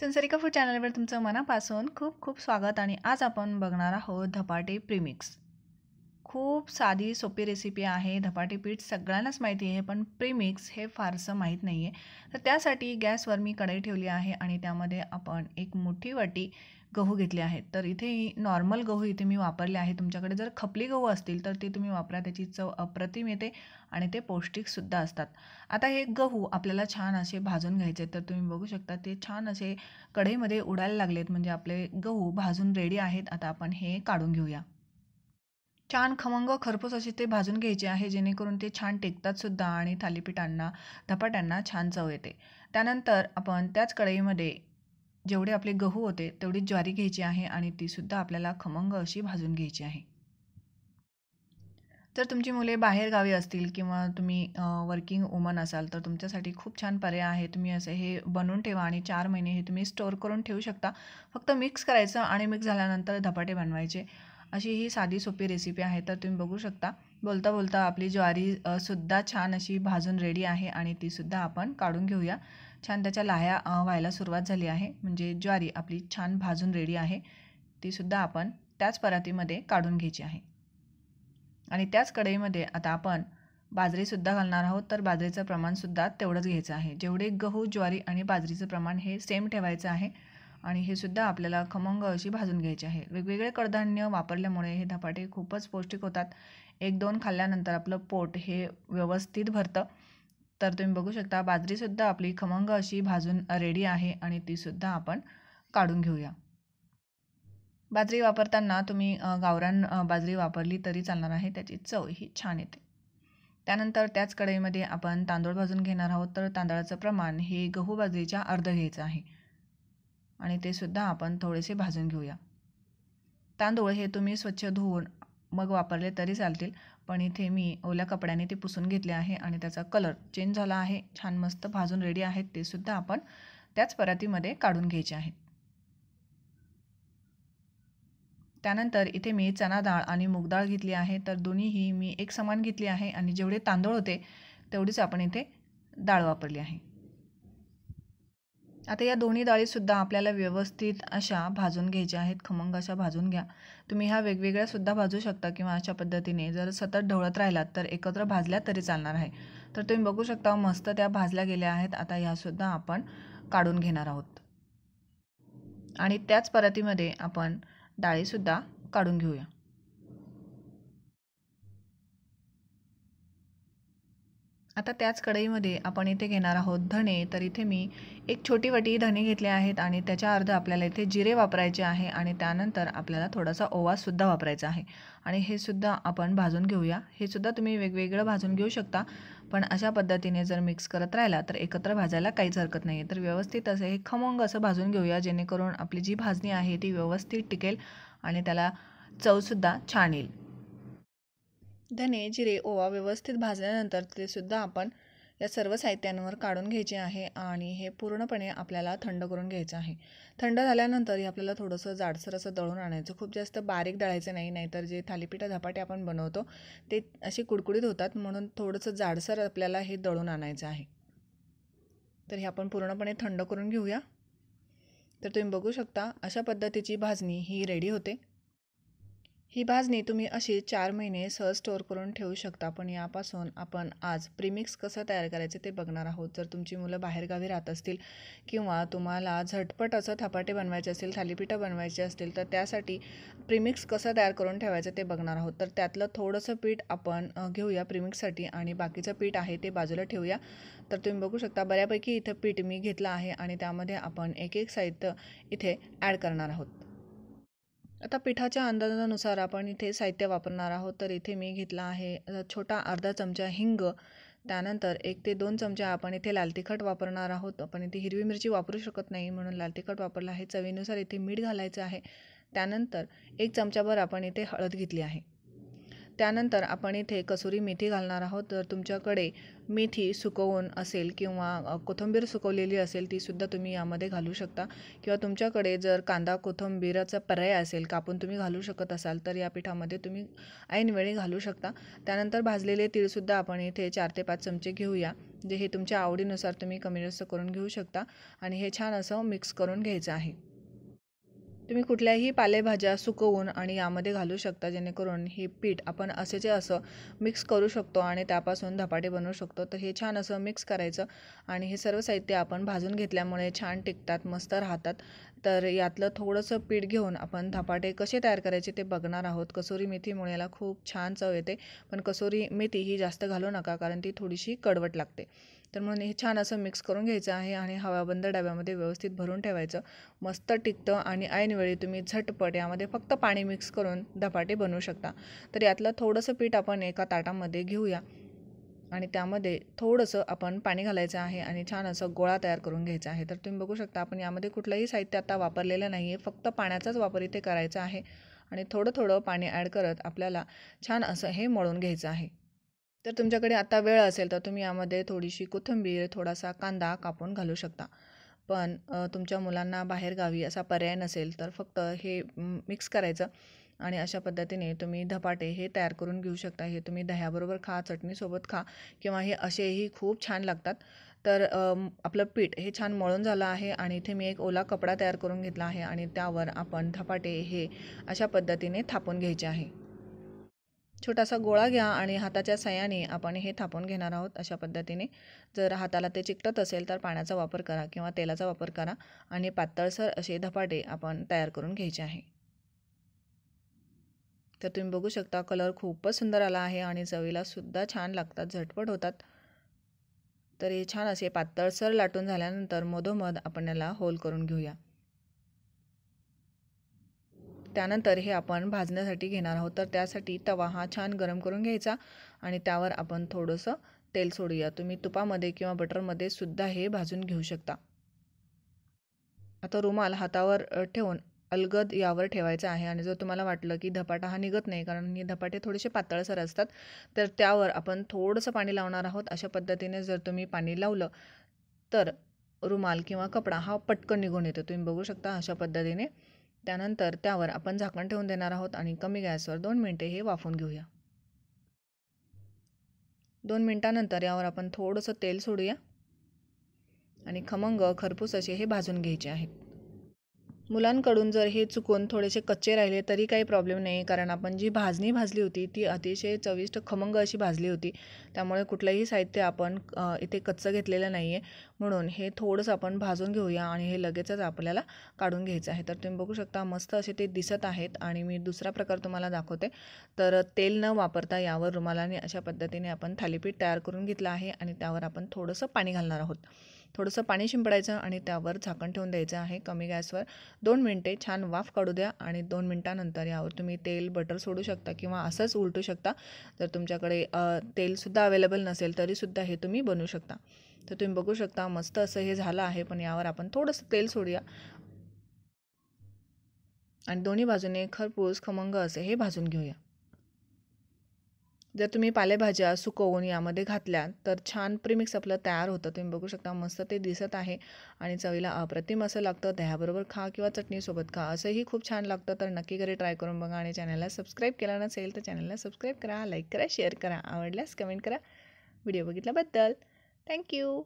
संसारिका food चॅनलवर तुमचं मनापासून खूप खूप स्वागत आणि आज आपण बघणार आहोत धपाटे प्रिमिक्स खूप साधी सोपी रेसिपी आहे धपाटी पीठ सगळ्यांनाच माहिती आहे पण प्रीमिक्स हे फारसं माहीत नाही आहे तर त्यासाठी गॅसवर मी कढई ठेवली आहे आणि त्यामध्ये आपण एक मोठी वाटी गहू घेतले आहेत तर इथे नॉर्मल गहू इथे मी वापरले आहे तुमच्याकडे जर खपली गहू असतील तर ते तुम्ही वापरा त्याची चव अप्रतिम येते आणि ते पौष्टिकसुद्धा असतात आता हे गहू आपल्याला छान असे भाजून घ्यायचे तर तुम्ही बघू शकता ते छान असे कढईमध्ये उडायला लागलेत म्हणजे आपले गहू भाजून रेडी आहेत आता आपण हे काढून घेऊया छान खमंग खरपूस असे ते भाजून घ्यायचे आहे जेणेकरून ते छान टेकतात सुद्धा आणि थालीपीठांना धपाट्यांना छान चव येते त्यानंतर आपण त्याच कढईमध्ये जेवढे आपले गहू होते तेवढी ज्वारी घ्यायची आहे आणि तीसुद्धा आपल्याला खमंग अशी भाजून घ्यायची आहे जर तुमची मुले बाहेरगावी असतील किंवा तुम्ही वर्किंग वुमन असाल तर तुमच्यासाठी खूप छान पर्याय आहे तुम्ही असे हे बनवून ठेवा आणि चार महिने हे तुम्ही स्टोअर करून ठेवू शकता फक्त मिक्स करायचं आणि मिक्स झाल्यानंतर धपाटे बनवायचे अशी ही साधी सोपी रेसिपी आहे तर तुम्ही बघू शकता बोलता बोलता आपली ज्वारी सुद्धा छान अशी भाजून रेडी आहे आणि तीसुद्धा आपण काढून घेऊया छान त्याच्या लाह्या व्हायला सुरुवात झाली आहे म्हणजे ज्वारी आपली छान भाजून रेडी आहे तीसुद्धा आपण त्याच परातीमध्ये काढून घ्यायची आहे आणि त्याच कढईमध्ये आता आपण बाजरीसुद्धा घालणार आहोत तर बाजरीचं प्रमाणसुद्धा तेवढंच घ्यायचं आहे जेवढे गहू ज्वारी आणि बाजरीचं प्रमाण हे सेम ठेवायचं आहे आणि हे सुद्धा आपल्याला खमंग अशी भाजून घ्यायची आहे वेगवेगळे कडधान्य वापरल्यामुळे हे धपाटे खूपच पौष्टिक होतात एक दोन खाल्ल्यानंतर आपलं पोट हे व्यवस्थित भरतं तर तुम्ही बघू शकता बाजरीसुद्धा आपली खमंग अशी भाजून रेडी आहे आणि तीसुद्धा आपण काढून घेऊया बाजरी वापरताना तुम्ही गावरान बाजरी वापरली तरी चालणार आहे त्याची चव ही छान येते त्यानंतर त्याच कढईमध्ये आपण तांदूळ भाजून घेणार आहोत तर तांदळाचं प्रमाण हे गहू बाजरीच्या अर्ध घ्यायचं आहे आणि ते सुद्धा आपण थोडेसे भाजून घेऊया तांदूळ हे तुम्ही स्वच्छ धुवून मग वापरले तरी चालतील पण इथे मी ओल्या कपड्याने ते पुसून घेतले आहे आणि त्याचा कलर चेंज झाला आहे छान मस्त भाजून रेडी आहेत ते सुद्धा आपण त्याच परातीमध्ये काढून घ्यायचे आहेत त्यानंतर इथे मी चना डाळ आणि मूग डाळ घेतली आहे तर दोन्हीही मी एक समान घेतली आहे आणि जेवढे तांदूळ होते तेवढीच आपण इथे डाळ वापरली आहे आता या दोन्ही डाळीसुद्धा आपल्याला व्यवस्थित अशा भाजून घ्यायच्या आहेत खमंग अशा भाजून घ्या तुम्ही ह्या वेगवेगळ्यासुद्धा भाजू शकता किंवा अशा पद्धतीने जर सतत ढवळत राहिलात तर एकत्र भाजल्या तरी चालणार आहे तर तुम्ही बघू शकता मस्त त्या भाजल्या गेल्या आहेत आता ह्यासुद्धा आपण काढून घेणार आहोत आणि त्याच परातीमध्ये आपण डाळीसुद्धा काढून घेऊया आता त्याच कढईमध्ये आपण इथे घेणार आहोत धणे तर इथे मी एक छोटी वटी धणे घेतले आहेत आणि त्याच्या अर्ध आपल्याला इथे जिरे वापरायचे आहे आणि त्यानंतर आपल्याला थोडासा ओवासुद्धा वापरायचा आहे आणि हे सुद्धा आपण भाजून घेऊया हे सुद्धा तुम्ही वेगवेगळं भाजून घेऊ शकता पण अशा पद्धतीने जर मिक्स करत राहिला तर एकत्र भाजायला काहीच हरकत नाही तर व्यवस्थित असं हे खमंग असं भाजून घेऊया जेणेकरून आपली जी भाजणी आहे ती व्यवस्थित टिकेल आणि त्याला चवसुद्धा छान येईल धने जिरे ओवा व्यवस्थित भाजल्यानंतर तेसुद्धा आपण या सर्व साहित्यांवर काढून घ्यायचे आहे आणि हे पूर्णपणे आपल्याला थंड करून घ्यायचं आहे थंड झाल्यानंतर हे आपल्याला थोडंसं जाडसर असं दळून आणायचं खूप जास्त बारीक दळायचं नाही नाहीतर जे थालीपीठा झपाटे आपण बनवतो ते असे कुडकुडीत होतात म्हणून थोडंसं जाडसर आपल्याला हे दळून आणायचं आहे तर हे आपण पूर्णपणे थंड करून घेऊया तर तुम्ही बघू शकता अशा पद्धतीची भाजणी ही रेडी होते ही भाजणी तुम्ही अशी चार महिने सहज स्टोअर करून ठेवू शकता पण यापासून आपण आज प्रीमिक्स कसं तयार करायचं ते बघणार आहोत जर तुमची मुलं बाहेरगावी राहत असतील किंवा तुम्हाला झटपट असं थपाटे बनवायचे असतील थालीपीठं बनवायचे असतील तर त्यासाठी प्रिमिक्स कसं तयार करून ठेवायचं ते बघणार आहोत तर त्यातलं थोडंसं पीठ आपण घेऊया प्रिमिक्ससाठी आणि बाकीचं पीठ आहे ते बाजूला ठेवूया तर तुम्ही बघू शकता बऱ्यापैकी इथं पीठ मी घेतलं आहे आणि त्यामध्ये आपण एक एक साहित्य इथे ॲड करणार आहोत आता पिठाच्या अंदाजानुसार आपण इथे साहित्य वापरणार आहोत तर इथे मी घेतला आहे छोटा अर्धा चमचा हिंग त्यानंतर एक ते दोन चमचे आपण इथे लाल तिखट वापरणार आहोत आपण इथे हिरवी मिरची वापरू शकत नाही म्हणून लाल तिखट वापरला आहे चवीनुसार इथे मीठ घालायचं आहे त्यानंतर एक चमचाभर आपण इथे हळद घेतली आहे त्यानंतर आपण इथे कसुरी मेथी घालणार आहोत तर तुमच्याकडे मेथी सुकवून असेल किंवा कोथिंबीर सुकवलेली असेल तीसुद्धा तुम्ही यामध्ये घालू शकता किंवा तुमच्याकडे जर कांदा कोथंबीराचा पर्याय असेल कापून तुम्ही घालू शकत असाल तर या पिठामध्ये तुम्ही ऐनवेळी घालू शकता त्यानंतर भाजलेले तीळसुद्धा आपण इथे चार ते पाच चमचे घेऊया जे हे तुमच्या आवडीनुसार तुम्ही कमी जास्त करून घेऊ शकता आणि हे छान असं मिक्स करून घ्यायचं आहे तुम्ही कुठल्याही पालेभाज्या सुकवून आणि यामध्ये घालू शकता जेणेकरून हे पीठ आपण जे असं मिक्स करू शकतो आणि त्यापासून धपाटे बनवू शकतो तर हे छान असं मिक्स करायचं आणि हे सर्व साहित्य आपण भाजून घेतल्यामुळे छान टिकतात मस्त राहतात तर यातलं थोडंसं पीठ घेऊन आपण धपाटे कसे तयार करायचे ते बघणार आहोत कसोरी मेथीमुळे याला खूप छान चव येते पण कसोरी मेथी ही जास्त घालू नका कारण ती थोडीशी कडवट लागते तर म्हणून हे छान असं मिक्स करून घ्यायचं आहे आणि हवाबंद डब्यामध्ये व्यवस्थित भरून ठेवायचं मस्त टिकतं आणि ऐनवेळी तुम्ही झटपट यामध्ये फक्त पाणी मिक्स करून धपाटे बनवू शकता तर यातलं थोडंसं पीठ आपण एका ताटामध्ये घेऊया आणि त्यामध्ये थोडंसं आपण पाणी घालायचं आहे आणि छान असं गोळा तयार करून घ्यायचा आहे तर तुम्ही बघू शकता आपण यामध्ये कुठलंही साहित्य आता वापरलेलं नाही आहे फक्त पाण्याचाच वापर इथे करायचा आहे आणि थोडं थोडं पाणी ॲड करत आपल्याला छान असं हे मळून घ्यायचं आहे तर तुमच्याकडे आता वेळ असेल तर तुम्ही यामध्ये थोडीशी कोथिंबीर थोडासा कांदा कापून घालू शकता पण तुमच्या मुलांना बाहेरगावी असा पर्याय नसेल तर फक्त हे मिक्स करायचं आणि अशा पद्धतीने तुम्ही धपाटे हे तयार करून घेऊ शकता हे तुम्ही दह्याबरोबर खा चटणीसोबत खा किंवा हे असेही खूप छान लागतात तर आपलं पीठ हे छान मळून झालं आहे आणि इथे मी एक ओला कपडा तयार करून घेतला आहे आणि त्यावर आपण धपाटे हे अशा पद्धतीने थापून घ्यायचे आहे छोटासा गोळा घ्या आणि हाताच्या सहाय्याने आपण हे थापून घेणार आहोत अशा पद्धतीने जर हाताला ते चिकटत असेल तर पाण्याचा वापर करा किंवा तेलाचा वापर करा आणि पातळसर असे धपाटे आपण तयार करून घ्यायचे आहे तर तुम्ही बघू शकता कलर खूपच सुंदर आला आहे आणि चवीला सुद्धा छान लागतात झटपट होतात तर हे छान असे पातळसर लाटून झाल्यानंतर मधोमध आपण याला होल करून घेऊया त्यानंतर हे आपण भाजण्यासाठी घेणार आहोत तर त्यासाठी तवा हा छान गरम करून घ्यायचा आणि त्यावर आपण थोडंसं तेल सोडूया तुम्ही तुपामध्ये किंवा बटरमध्ये सुद्धा हे भाजून घेऊ शकता आता रुमाल हातावर ठेवून अलगद यावर ठेवायचा आहे आणि जर तुम्हाला वाटलं की धपाटा हा निघत नाही कारण हे धपाटे थोडेसे पातळसर असतात तर त्यावर आपण थोडंसं पाणी लावणार आहोत अशा पद्धतीने जर तुम्ही पाणी लावलं तर रुमाल किंवा कपडा हा पटकन निघून येतो तुम्ही बघू शकता अशा पद्धतीने त्यानंतर त्यावर आपण झाकण ठेवून देणार आहोत आणि कमी गॅसवर दोन मिनटे हे वाफून घेऊया दोन मिनटानंतर यावर आपण थोडंसं तेल सोडूया आणि खमंग खरपूस असे हे भाजून घ्यायचे आहेत मुलांकडून जर हे चुकून थोडेसे कच्चे राहिले तरी काही प्रॉब्लेम नाही कारण आपण जी भाजणी भाजली होती ती अतिशय चविष्ट खमंग अशी भाजली होती त्यामुळे कुठलंही साहित्य आपण इथे कच्चं घेतलेलं नाही आहे म्हणून हे थोडंसं आपण भाजून घेऊया आणि हे लगेचच आपल्याला काढून घ्यायचं आहे तर तुम्ही बघू शकता मस्त असे ते दिसत आहेत आणि मी दुसरा प्रकार तुम्हाला दाखवते तर तेल न वापरता यावर रुमालाने अशा पद्धतीने आपण थालीपीठ तयार करून घेतलं आहे आणि त्यावर आपण थोडंसं पाणी घालणार आहोत थोडंसं पाणी शिंपडायचं आणि त्यावर झाकण ठेवून द्यायचं आहे कमी गॅसवर दोन मिनटे छान वाफ काढू द्या आणि दोन मिनटानंतर यावर तुम्ही तेल बटर सोडू शकता किंवा असंच उलटू शकता जर तुमच्याकडे तेलसुद्धा अवेलेबल नसेल तरीसुद्धा हे तुम्ही बनवू शकता तर तुम्ही बघू शकता मस्त असं हे झालं आहे पण यावर आपण थोडंसं तेल सोडूया आणि दोन्ही बाजूने खरपूस खमंग असे हे भाजून घेऊया जर तुम्ही पालेभाज्या सुकवून यामध्ये घातल्या तर छान प्रीमिक्स आपलं तयार होतं तुम्ही बघू शकता मस्त ते दिसत आहे आणि चवीला अप्रतिम असं लागतं दह्याबरोबर खा किंवा चटणीसोबत खा असंही खूप छान लागतं तर नक्की घरी ट्राय करून बघा आणि चॅनलला सबस्क्राईब केला नसेल तर चॅनलला सबस्क्राईब करा लाईक करा शेअर करा आवडल्यास कमेंट करा व्हिडिओ बघितल्याबद्दल थँक्यू